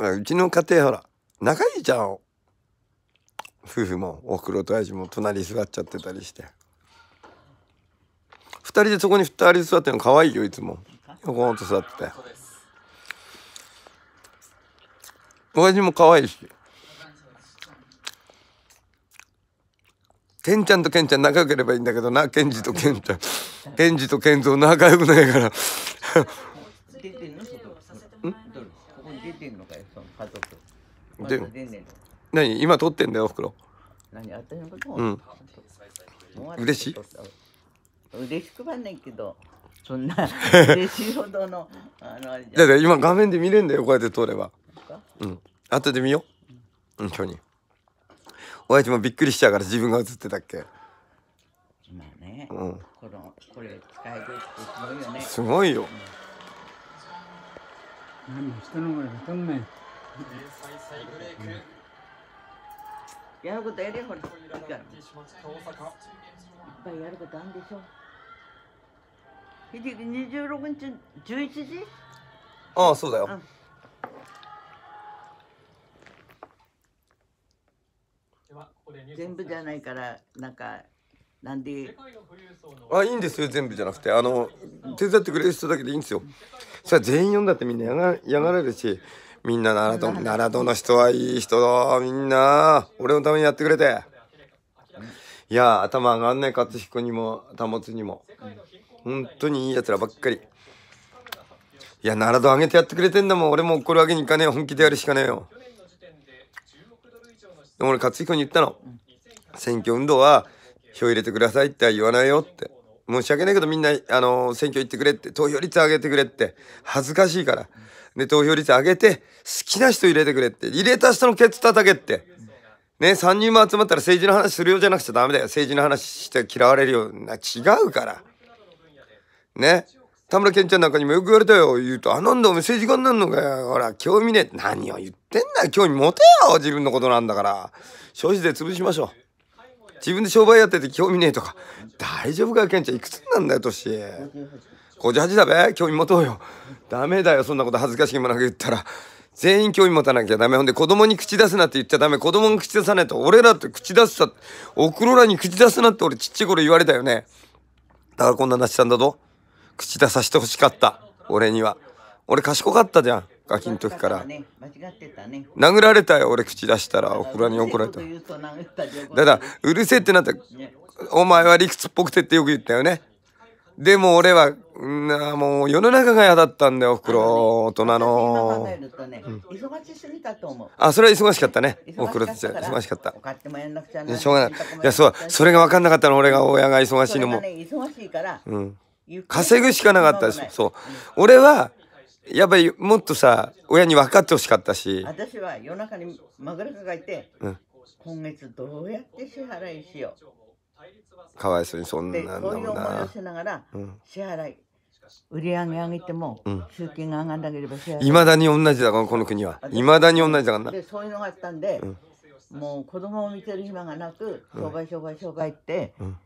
うちの家庭ほら仲いいじゃん夫婦もおふくろと親父も隣座っちゃってたりして2人でそこに二人座ってるの可愛いよいつも横本座って親父も可愛いしケンちゃんとケンちゃん仲良ければいいんだけどなケンジとケンちゃんケンジとケンゾー仲良くないから 出てんの外んここに出てんのかよその家族で、ま、何今撮ってんだよおふくろ何あたのことうん嬉しい嬉しくはないけどそんな 嬉しいほどのあのあれじゃだって今画面で見れんだよこうやって撮ればうん後で見よう、うん、今日に親父もびっくりしちゃうから自分が映ってたっけあね、うん、このこれ使えるってすごいよねすごいよ、うん、何人の声んやることやれほらいいいっぱいやることあるんでしょ秀二十六日十一時ああそうだよ、うん全部じゃないからなんかなんであいいんですよ全部じゃなくてあの手伝ってくれる人だけでいいんですよさあ全員読んだってみんな嫌がられるしみんな奈良ど、奈良戸の人はいい人だみんな俺のためにやってくれていや頭上がんねえ勝彦にも保つにも本当にいいやつらばっかりいや奈良戸上げてやってくれてんだもん俺も怒るわけにいかねえ本気でやるしかねえよ俺勝彦に言ったの選挙運動は票入れてくださいっては言わないよって。申し訳ないけどみんな、あの、選挙行ってくれって、投票率上げてくれって、恥ずかしいから。で、投票率上げて、好きな人入れてくれって、入れた人のケツ叩けって。ね、3人も集まったら政治の話するようじゃなくちゃダメだよ。政治の話して嫌われるような、違うから。ね。田村健ちゃんなんかにもよく言われたよ。言うと、あ、なんだお前政治家になるのかよ。ほら、興味ねえ。何を言ってんだよ。興味持てよ。自分のことなんだから。消費税潰しましょう。自分で商売やってて興味ねえとか大丈夫かケンちゃんいくつなんだよ年58だべ興味持とうよダメだよそんなこと恥ずかしげもなく言ったら全員興味持たなきゃダメほんで子供に口出すなって言っちゃダメ子供が口出さないと俺らって口出すさおくろらに口出すなって俺ちっちゃい頃言われたよねだからこんななしさんだぞ口出さしてほしかった俺には俺賢かったじゃんガキの時から殴られたよ俺口出したらお怒らに怒られただからうるせえってなったお前は理屈っぽくてってよく言ったよねでも俺はなもう世の中が嫌だったんだよ、おふくろ、大人の。あ、それは忙しかったね。おふくろって忙しかった。いやしょうがない。いや、そう、それが分かんなかったの、俺が親が忙しいのも。うん。稼ぐしかなかったでしょ。そう。俺は、やっぱりもっとさ親に分かってほしかったし私は夜中にマグラがいて、うん、今月どうやって支払いしようかわいそうにそんなそなういう思いをしながら、支払い売り上げ上げても、うん、金が上がらなければいまだに同じだからこの国はいまだに同じだからなでそういうのがあったんで、もう子供を見てる暇がなく商売商売商売って、うん